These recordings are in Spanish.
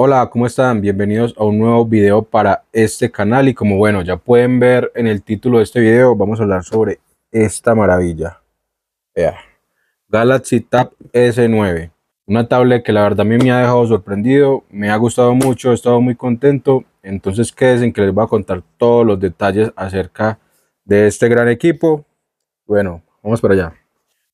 Hola, ¿cómo están? Bienvenidos a un nuevo video para este canal y como bueno, ya pueden ver en el título de este video, vamos a hablar sobre esta maravilla. Galaxy Tab S9. Una tablet que la verdad a mí me ha dejado sorprendido, me ha gustado mucho, he estado muy contento. Entonces quédense en que les voy a contar todos los detalles acerca de este gran equipo. Bueno, vamos para allá.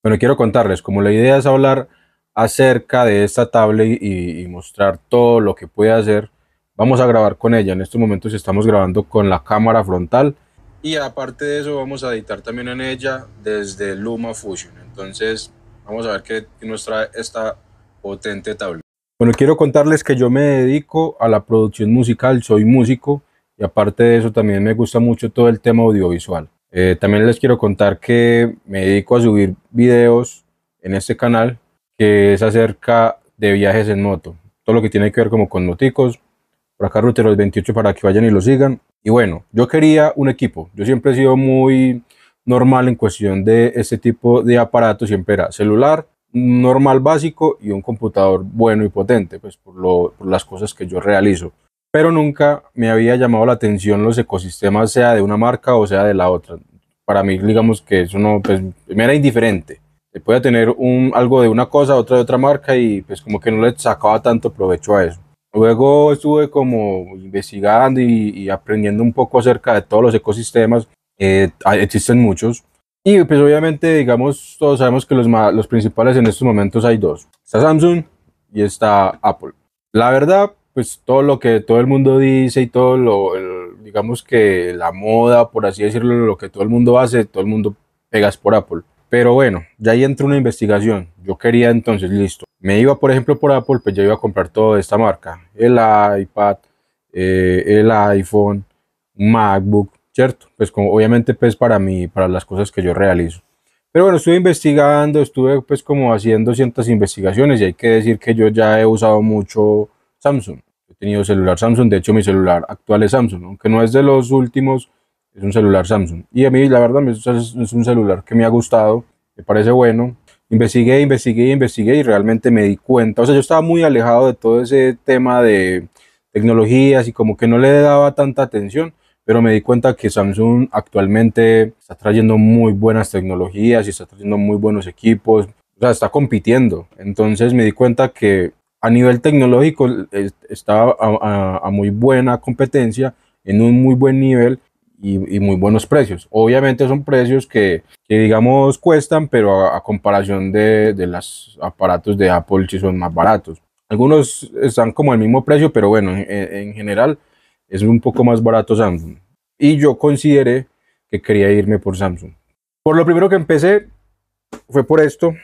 Bueno, quiero contarles, como la idea es hablar acerca de esta tablet y, mostrar todo lo que puede hacer. Vamos a grabar con ella. En estos momentos estamos grabando con la cámara frontal. Y aparte de eso vamos a editar también en ella desde Luma Fusion. Entonces vamos a ver qué nos trae esta potente tablet. Bueno, quiero contarles que yo me dedico a la producción musical, soy músico y aparte de eso también me gusta mucho todo el tema audiovisual. Eh, también les quiero contar que me dedico a subir videos en este canal que es acerca de viajes en moto. Todo lo que tiene que ver como con moticos. Por acá Rutero 28 para que vayan y lo sigan. Y bueno, yo quería un equipo. Yo siempre he sido muy normal en cuestión de este tipo de aparatos. Siempre era celular, normal básico y un computador bueno y potente, pues por, por las cosas que yo realizo. Pero nunca me había llamado la atención los ecosistemas, sea de una marca o sea de la otra. Para mí, digamos que eso no, pues, me era indiferente pueda tener un, algo de una cosa, otra de otra marca y pues como que no le sacaba tanto provecho a eso. Luego estuve como investigando y, aprendiendo un poco acerca de todos los ecosistemas, eh, existen muchos. Y pues obviamente, digamos, todos sabemos que los, los principales en estos momentos hay dos. Está Samsung y está Apple. La verdad, pues todo lo que todo el mundo dice y todo lo, digamos que la moda, por así decirlo, lo que todo el mundo hace, todo el mundo pegas por Apple. Pero bueno, ya ahí entró una investigación. Yo quería entonces, listo. Me iba, por ejemplo, por Apple, pues yo iba a comprar todo de esta marca. El iPad, eh, el iPhone, MacBook, ¿cierto? Pues como, obviamente pues para mí, para las cosas que yo realizo. Pero bueno, estuve investigando, estuve pues como haciendo ciertas investigaciones y hay que decir que yo ya he usado mucho Samsung. He tenido celular Samsung, de hecho mi celular actual es Samsung, aunque no es de los últimos es un celular Samsung. Y a mí, la verdad, es un celular que me ha gustado, me parece bueno. Investigué, investigué, investigué y realmente me di cuenta. O sea, yo estaba muy alejado de todo ese tema de tecnologías y como que no le daba tanta atención, pero me di cuenta que Samsung actualmente está trayendo muy buenas tecnologías y está trayendo muy buenos equipos. O sea, está compitiendo. Entonces me di cuenta que a nivel tecnológico está a, a muy buena competencia, en un muy buen nivel y, muy buenos precios. Obviamente son precios que, digamos cuestan, pero a, comparación de, de los aparatos de Apple sí son más baratos. Algunos están como el mismo precio, pero bueno, en, general es un poco más barato Samsung. Y yo consideré que quería irme por Samsung. Por lo primero que empecé fue por esto,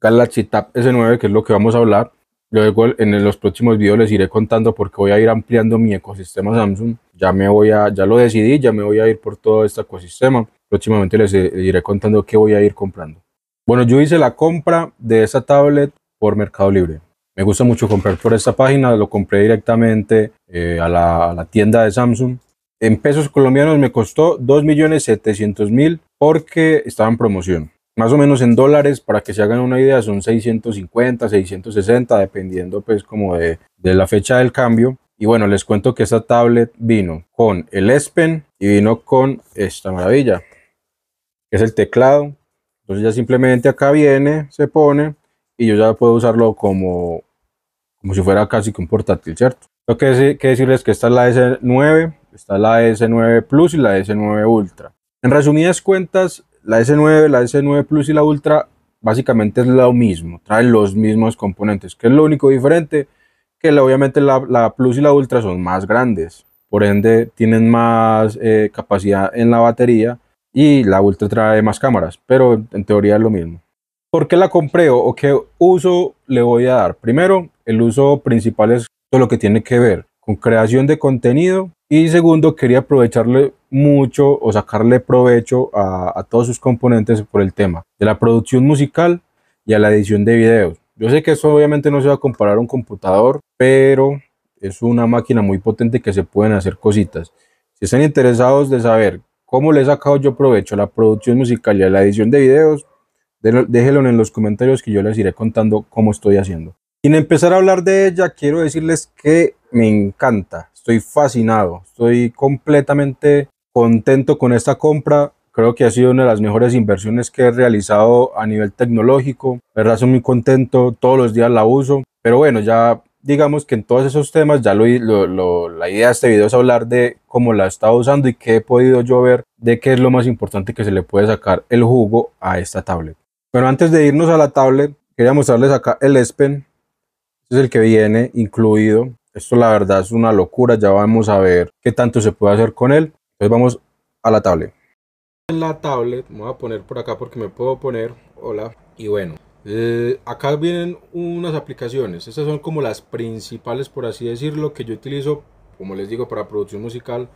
Galaxy Tab S9, que es lo que vamos a hablar. Luego en los próximos videos les iré contando porque voy a ir ampliando mi ecosistema Samsung ya me voy a, ya lo decidí, ya me voy a ir por todo este ecosistema. Próximamente eh, les, iré contando qué voy a ir comprando. Bueno, yo hice la compra de esa tablet por Mercado Libre. Me gusta mucho comprar por esta página, lo compré directamente eh, a, la, tienda de Samsung. En pesos colombianos me costó 2.700.000 porque estaba en promoción. Más o menos en dólares, para que se hagan una idea, son 650, 660, dependiendo pues como de la fecha del cambio. Y bueno, les cuento que esta tablet vino con el S Pen y vino con esta maravilla, que es el teclado. Entonces ya simplemente acá viene, se pone y yo ya puedo usarlo como, como si fuera casi que un portátil, ¿cierto? Lo que, es, que decirles que esta es la S9, está la S9 Plus y la S9 Ultra. En resumidas cuentas, la S9, la S9 Plus y la Ultra básicamente es lo mismo, traen los mismos componentes, que es lo único diferente que obviamente la, Plus y la Ultra son más grandes, por ende tienen más eh, capacidad en la batería y la Ultra trae más cámaras, pero en teoría es lo mismo. ¿Por qué la compré o qué uso le voy a dar? Primero, el uso principal es todo lo que tiene que ver con creación de contenido y segundo, quería aprovecharle mucho o sacarle provecho a, a todos sus componentes por el tema de la producción musical y a la edición de videos yo sé que eso obviamente no se va a comparar a un computador, pero es una máquina muy potente que se pueden hacer cositas. Si están interesados de saber cómo les he sacado yo provecho a la producción musical y a la edición de videos, déjenlo en los comentarios que yo les iré contando cómo estoy haciendo. Sin empezar a hablar de ella, quiero decirles que me encanta, estoy fascinado, estoy completamente contento con esta compra. Creo que ha sido una de las mejores inversiones que he realizado a nivel tecnológico. La verdad, soy muy contento, todos los días la uso. Pero bueno, ya digamos que en todos esos temas, ya lo, la idea de este video es hablar de cómo la he estado usando y qué he podido yo ver de qué es lo más importante que se le puede sacar el jugo a esta tablet. Bueno, antes de irnos a la tablet, quería mostrarles acá el S Pen. Este es el que viene incluido. Esto la verdad es una locura, ya vamos a ver qué tanto se puede hacer con él. Entonces vamos a la tablet en la tablet, me voy a poner por acá porque me puedo poner, hola, y bueno, eh, acá vienen unas aplicaciones, estas son como las principales por así decirlo que yo utilizo, como les digo, para producción musical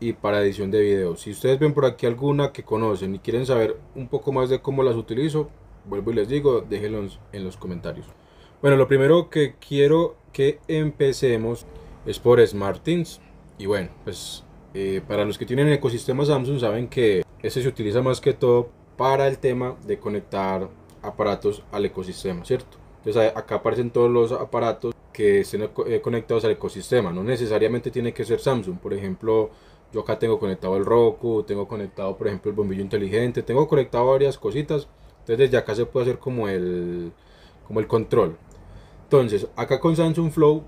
y para edición de videos. Si ustedes ven por aquí alguna que conocen y quieren saber un poco más de cómo las utilizo, vuelvo y les digo, déjenlos en los comentarios. Bueno, lo primero que quiero que empecemos es por SmartThings. Y bueno, pues eh, para los que tienen ecosistema Samsung saben que ese se utiliza más que todo para el tema de conectar aparatos al ecosistema, ¿cierto? Entonces acá aparecen todos los aparatos que estén eh, conectados al ecosistema. No necesariamente tiene que ser Samsung. Por ejemplo, yo acá tengo conectado el Roku, tengo conectado por ejemplo el bombillo inteligente, tengo conectado varias cositas. Entonces ya acá se puede hacer como el, como el control. Entonces acá con Samsung Flow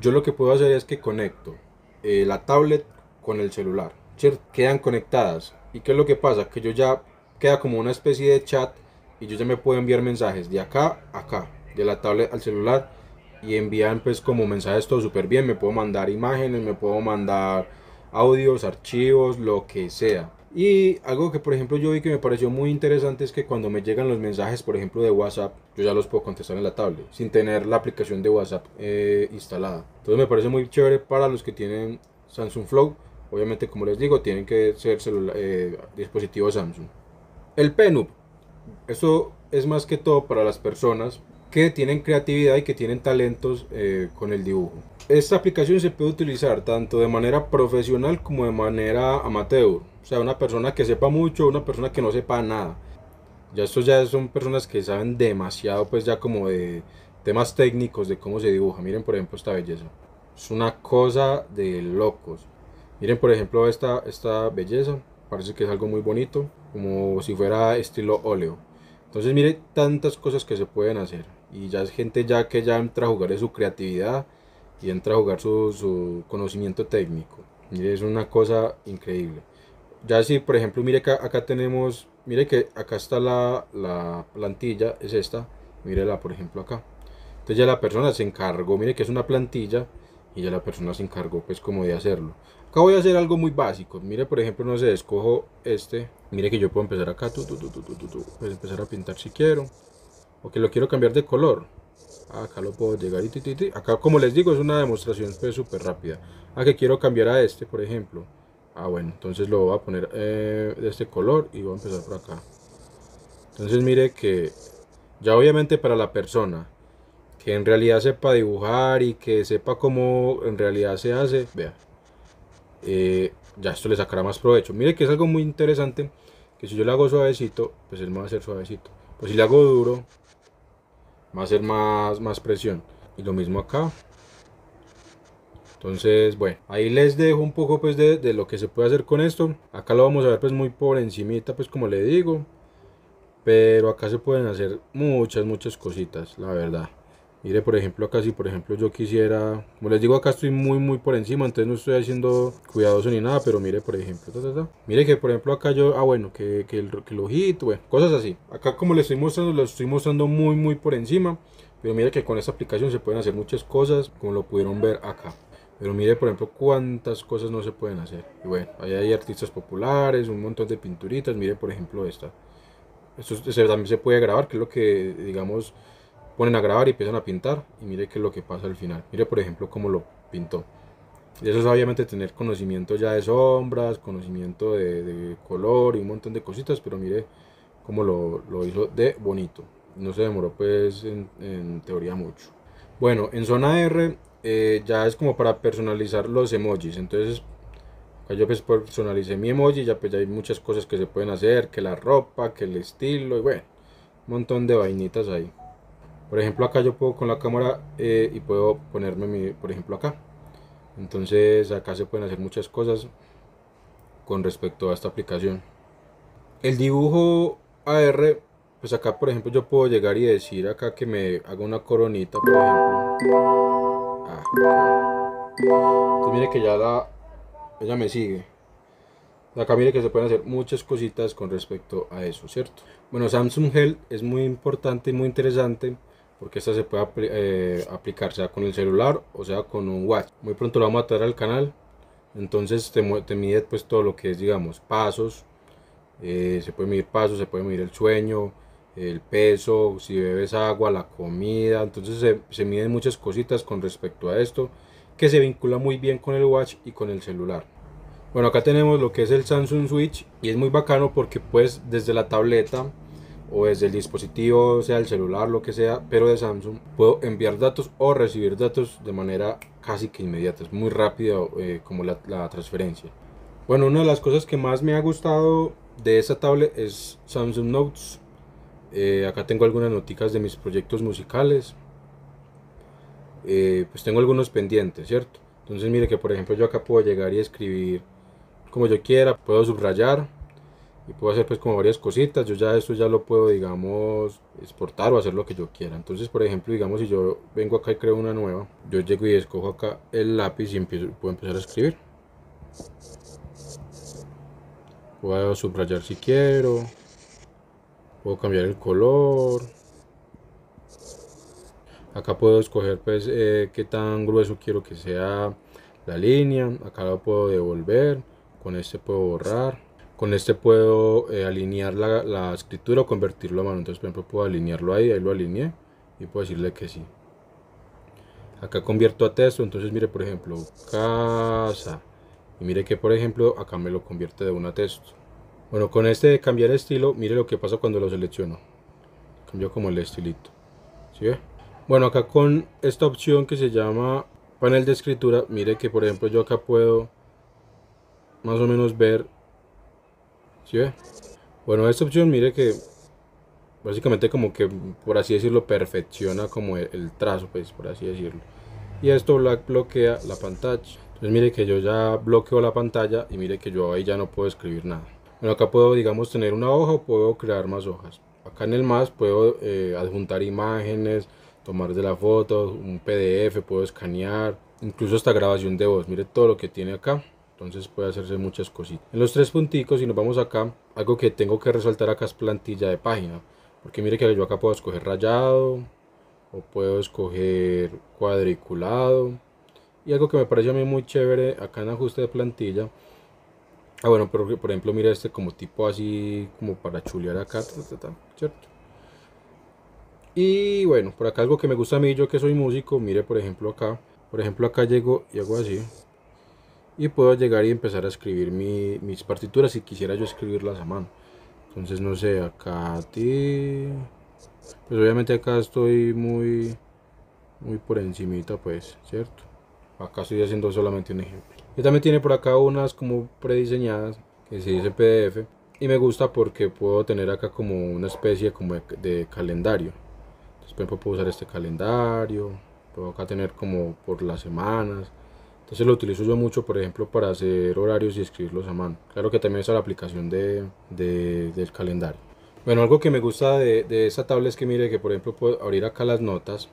yo lo que puedo hacer es que conecto eh, la tablet con el celular. ¿cierto? Quedan conectadas ¿Y qué es lo que pasa? Que yo ya queda como una especie de chat y yo ya me puedo enviar mensajes de acá a acá, de la tablet al celular y envían pues como mensajes todo súper bien. Me puedo mandar imágenes, me puedo mandar audios, archivos, lo que sea. Y algo que por ejemplo yo vi que me pareció muy interesante es que cuando me llegan los mensajes por ejemplo de WhatsApp, yo ya los puedo contestar en la tablet sin tener la aplicación de WhatsApp eh, instalada. Entonces me parece muy chévere para los que tienen Samsung Flow Obviamente, como les digo, tienen que ser eh, dispositivos Samsung. El PNUB. eso es más que todo para las personas que tienen creatividad y que tienen talentos eh, con el dibujo. Esta aplicación se puede utilizar tanto de manera profesional como de manera amateur. O sea, una persona que sepa mucho, una persona que no sepa nada. Ya estos ya son personas que saben demasiado, pues ya como de temas técnicos de cómo se dibuja. Miren, por ejemplo, esta belleza. Es una cosa de locos. Miren por ejemplo esta, esta belleza, parece que es algo muy bonito, como si fuera estilo óleo. Entonces mire tantas cosas que se pueden hacer. Y ya es gente ya que ya entra a jugar en su creatividad y entra a jugar su, conocimiento técnico. Mire, es una cosa increíble. Ya si por ejemplo mire acá, acá tenemos, mire que acá está la, la plantilla, es esta, mírela por ejemplo acá. Entonces ya la persona se encargó, mire que es una plantilla y ya la persona se encargó pues como de hacerlo. Acá voy a hacer algo muy básico. Mire, por ejemplo, no sé, escojo este. Mire que yo puedo empezar acá, tu, pues empezar a pintar si quiero. O que lo quiero cambiar de color. Acá lo puedo llegar y Acá, como les digo, es una demostración pues súper rápida. A ah, que quiero cambiar a este, por ejemplo. Ah, bueno, entonces lo voy a poner eh, de este color y voy a empezar por acá. Entonces mire que ya obviamente para la persona que en realidad sepa dibujar y que sepa cómo en realidad se hace, vea, eh, ya esto le sacará más provecho. Mire que es algo muy interesante, que si yo le hago suavecito, pues él me va a hacer suavecito. Pues si le hago duro, va a hacer más, más presión. Y lo mismo acá. Entonces, bueno, ahí les dejo un poco pues de, lo que se puede hacer con esto. Acá lo vamos a ver pues muy por encimita, pues como le digo. Pero acá se pueden hacer muchas, muchas cositas, la verdad. Mire, por ejemplo, acá si por ejemplo yo quisiera, como les digo, acá estoy muy muy por encima, entonces no estoy haciendo cuidadoso ni nada, pero mire, por ejemplo, mire que por ejemplo acá yo, ah bueno, que, que, el, ojito, bueno, cosas así. Acá como les estoy mostrando, lo estoy mostrando muy muy por encima, pero mire que con esta aplicación se pueden hacer muchas cosas, como lo pudieron ver acá. Pero mire, por ejemplo, cuántas cosas no se pueden hacer. Y bueno, ahí hay artistas populares, un montón de pinturitas, mire por ejemplo esta. Esto también se puede grabar, que es lo que, digamos, ponen a grabar y empiezan a pintar y mire qué es lo que pasa al final. Mire por ejemplo cómo lo pintó. Y eso es obviamente tener conocimiento ya de sombras, conocimiento de, color y un montón de cositas, pero mire cómo lo, lo hizo de bonito. No se demoró pues en, teoría mucho. Bueno, en zona R eh, ya es como para personalizar los emojis. Entonces yo pues personalicé mi emoji, ya pues ya hay muchas cosas que se pueden hacer, que la ropa, que el estilo y bueno, un montón de vainitas ahí. Por ejemplo, acá yo puedo con la cámara eh, y puedo ponerme, mi, por ejemplo, acá. Entonces, acá se pueden hacer muchas cosas con respecto a esta aplicación. El dibujo AR, pues acá, por ejemplo, yo puedo llegar y decir acá que me haga una coronita, por ejemplo. Ah, Entonces, mire que ya la, ella me sigue. Acá mire que se pueden hacer muchas cositas con respecto a eso, ¿cierto? Bueno, Samsung Health es muy importante y muy interesante porque esta se puede eh, aplicar sea con el celular o sea con un watch. Muy pronto lo vamos a traer al canal, entonces te, te mide pues todo lo que es digamos pasos, eh, se puede medir pasos, se puede medir el sueño, el peso, si bebes agua, la comida, entonces se, se miden muchas cositas con respecto a esto que se vincula muy bien con el watch y con el celular. Bueno acá tenemos lo que es el Samsung Switch y es muy bacano porque pues desde la tableta o desde el dispositivo, sea el celular, lo que sea, pero de Samsung, puedo enviar datos o recibir datos de manera casi que inmediata, es muy rápido eh, como la, transferencia. Bueno, una de las cosas que más me ha gustado de esta tablet es Samsung Notes. Eh, acá tengo algunas noticas de mis proyectos musicales. Eh, pues tengo algunos pendientes, ¿cierto? Entonces mire que por ejemplo yo acá puedo llegar y escribir como yo quiera, puedo subrayar, y puedo hacer pues como varias cositas, yo ya esto ya lo puedo digamos exportar o hacer lo que yo quiera, entonces por ejemplo digamos si yo vengo acá y creo una nueva, yo llego y escojo acá el lápiz y puedo empezar a escribir, puedo subrayar si quiero, puedo cambiar el color, acá puedo escoger pues eh, qué tan grueso quiero que sea la línea, acá lo puedo devolver, con este puedo borrar, con este puedo eh, alinear la, la, escritura o convertirlo a mano. Entonces, por ejemplo, puedo alinearlo ahí, ahí lo alineé y puedo decirle que sí. Acá convierto a texto, entonces mire, por ejemplo, casa. Y mire que, por ejemplo, acá me lo convierte de una texto. Bueno, con este de cambiar estilo, mire lo que pasa cuando lo selecciono. Cambio como el estilito. ¿Sí ve? Bueno, acá con esta opción que se llama panel de escritura, mire que, por ejemplo, yo acá puedo más o menos ver ¿Sí Bueno, esta opción, mire que básicamente como que, por así decirlo, perfecciona como el, trazo, pues, por así decirlo. Y esto bloquea la pantalla. Entonces mire que yo ya bloqueo la pantalla y mire que yo ahí ya no puedo escribir nada. Bueno, acá puedo, digamos, tener una hoja o puedo crear más hojas. Acá en el más puedo eh, adjuntar imágenes, tomar de la foto, un PDF, puedo escanear, incluso hasta grabación de voz. Mire todo lo que tiene acá entonces puede hacerse muchas cositas. En los tres punticos, si nos vamos acá, algo que tengo que resaltar acá es plantilla de página, porque mire que yo acá puedo escoger rayado, o puedo escoger cuadriculado, y algo que me parece a mí muy chévere acá en ajuste de plantilla, ah bueno, pero por ejemplo mire este como tipo así, como para chulear acá, ¿cierto? Y bueno, por acá algo que me gusta a mí, yo que soy músico, mire por ejemplo acá, por ejemplo acá llego y hago así, y puedo llegar y empezar a escribir mis partituras si quisiera yo escribirlas a mano. Entonces, no sé, acá ti... Pues obviamente acá estoy muy, muy por encimita, pues, ¿cierto? Acá estoy haciendo solamente un ejemplo. Y también tiene por acá unas como prediseñadas, que se dice PDF. Y me gusta porque puedo tener acá como una especie como de, de calendario. Entonces, por ejemplo, puedo usar este calendario. Puedo acá tener como por las semanas ese lo utilizo yo mucho, por ejemplo, para hacer horarios y escribirlos a mano. Claro que también está la aplicación del calendario. Bueno, algo que me gusta de, de esta tabla es que mire que, por ejemplo, puedo abrir acá las notas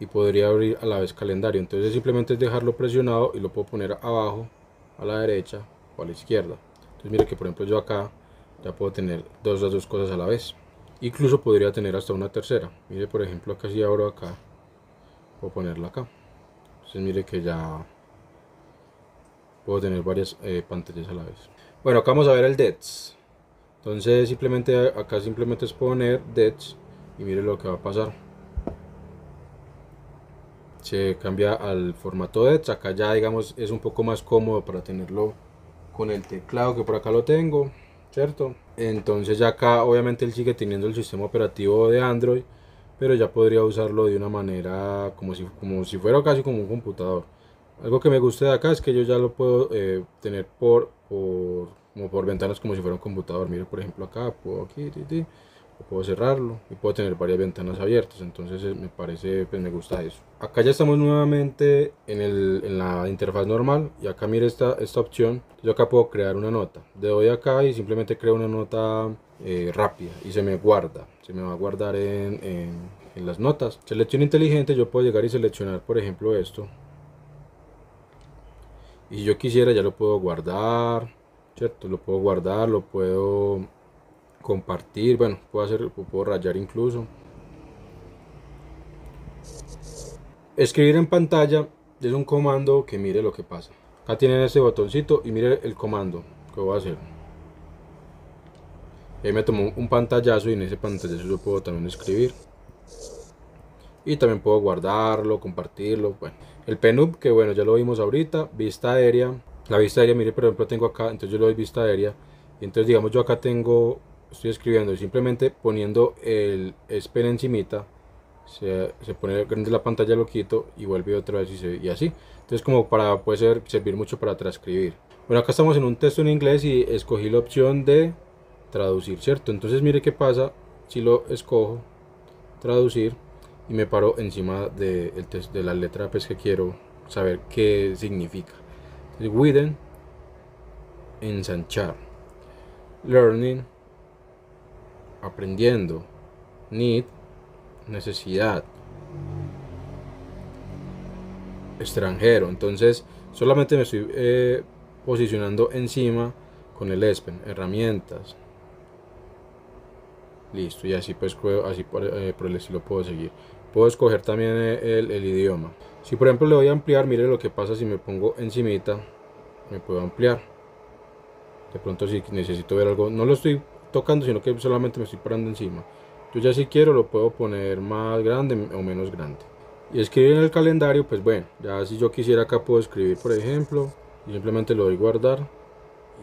y podría abrir a la vez calendario. Entonces simplemente es dejarlo presionado y lo puedo poner abajo, a la derecha o a la izquierda. Entonces mire que, por ejemplo, yo acá ya puedo tener dos, las dos cosas a la vez. Incluso podría tener hasta una tercera. Mire, por ejemplo, acá si abro acá, puedo ponerla acá. Entonces mire que ya puedo tener varias eh, pantallas a la vez bueno acá vamos a ver el DETS entonces simplemente acá simplemente es poner DETS y mire lo que va a pasar se cambia al formato DETS acá ya digamos es un poco más cómodo para tenerlo con el teclado que por acá lo tengo cierto entonces ya acá obviamente él sigue teniendo el sistema operativo de Android pero ya podría usarlo de una manera como si, como si fuera casi como un computador algo que me gusta de acá es que yo ya lo puedo eh, tener por, por, ventanas como si fuera un computador. Mire, por ejemplo, acá puedo aquí, puedo cerrarlo y puedo tener varias ventanas abiertas. Entonces eh, me parece, pues, me gusta eso. Acá ya estamos nuevamente en, la interfaz normal y acá mire esta, esta opción. Yo acá puedo crear una nota. Le doy acá y simplemente creo una nota eh, rápida y se me guarda. Se me va a guardar en, en las notas. Selección inteligente, yo puedo llegar y seleccionar, por ejemplo, esto y yo quisiera ya lo puedo guardar, ¿cierto? Lo puedo guardar, lo puedo compartir, bueno, puedo hacer, puedo rayar incluso. Escribir en pantalla es un comando que mire lo que pasa. Acá tienen ese botoncito y mire el comando que voy a hacer. Ahí me tomó un pantallazo y en ese pantallazo yo puedo también escribir. Y también puedo guardarlo, compartirlo, bueno. El PNUB, que bueno, ya lo vimos ahorita, vista aérea. La vista aérea, mire, por ejemplo, tengo acá, entonces yo le doy vista aérea. Y entonces, digamos, yo acá tengo, estoy escribiendo y simplemente poniendo el spell encimita, se, se pone grande la pantalla, lo quito y vuelve otra vez y, se, y así. Entonces, como para, puede ser, servir mucho para transcribir. Bueno, acá estamos en un texto en inglés y escogí la opción de traducir, ¿cierto? Entonces, mire qué pasa si lo escojo, traducir y me paro encima de, la letra pues, que quiero saber qué significa. Widen, ensanchar. Learning, aprendiendo. Need, necesidad. Extranjero. Entonces, solamente me estoy eh, posicionando encima con el ESPEN, herramientas. Listo, y así pues así eh, por el estilo puedo seguir puedo escoger también eh, el, idioma. Si por ejemplo le voy a ampliar, mire lo que pasa si me pongo encimita, me puedo ampliar. De pronto si necesito ver algo, no lo estoy tocando, sino que solamente me estoy parando encima. Yo ya si quiero lo puedo poner más grande o menos grande. Y escribir en el calendario, pues bueno, ya si yo quisiera acá puedo escribir, por ejemplo, y simplemente lo doy guardar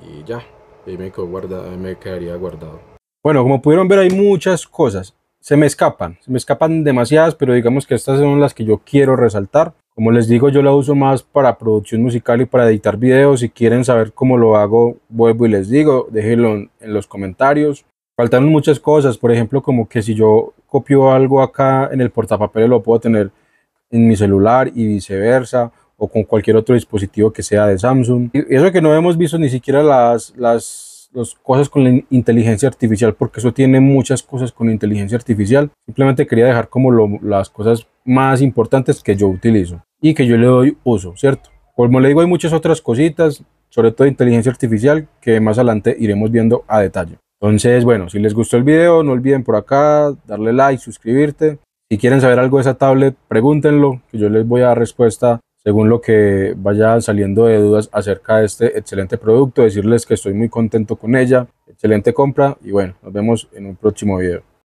y ya, ahí me, guarda, me quedaría guardado. Bueno, como pudieron ver hay muchas cosas se me escapan, se me escapan demasiadas, pero digamos que estas son las que yo quiero resaltar. Como les digo, yo la uso más para producción musical y para editar videos. Si quieren saber cómo lo hago, vuelvo y les digo, déjenlo en, los comentarios. Faltan muchas cosas, por ejemplo, como que si yo copio algo acá en el portapapeles, lo puedo tener en mi celular y viceversa, o con cualquier otro dispositivo que sea de Samsung. Y eso que no hemos visto ni siquiera las, las las, cosas con la inteligencia artificial, porque eso tiene muchas cosas con inteligencia artificial. Simplemente quería dejar como las cosas más importantes que yo utilizo y que yo le doy uso, ¿cierto? Como le digo, hay muchas otras cositas, sobre todo de inteligencia artificial, que más adelante iremos viendo a detalle. Entonces, bueno, si les gustó el video, no olviden por acá darle like, suscribirte. Si quieren saber algo de esa tablet, pregúntenlo, que yo les voy a dar respuesta según lo que vaya saliendo de dudas acerca de este excelente producto, decirles que estoy muy contento con ella, excelente compra y bueno, nos vemos en un próximo video.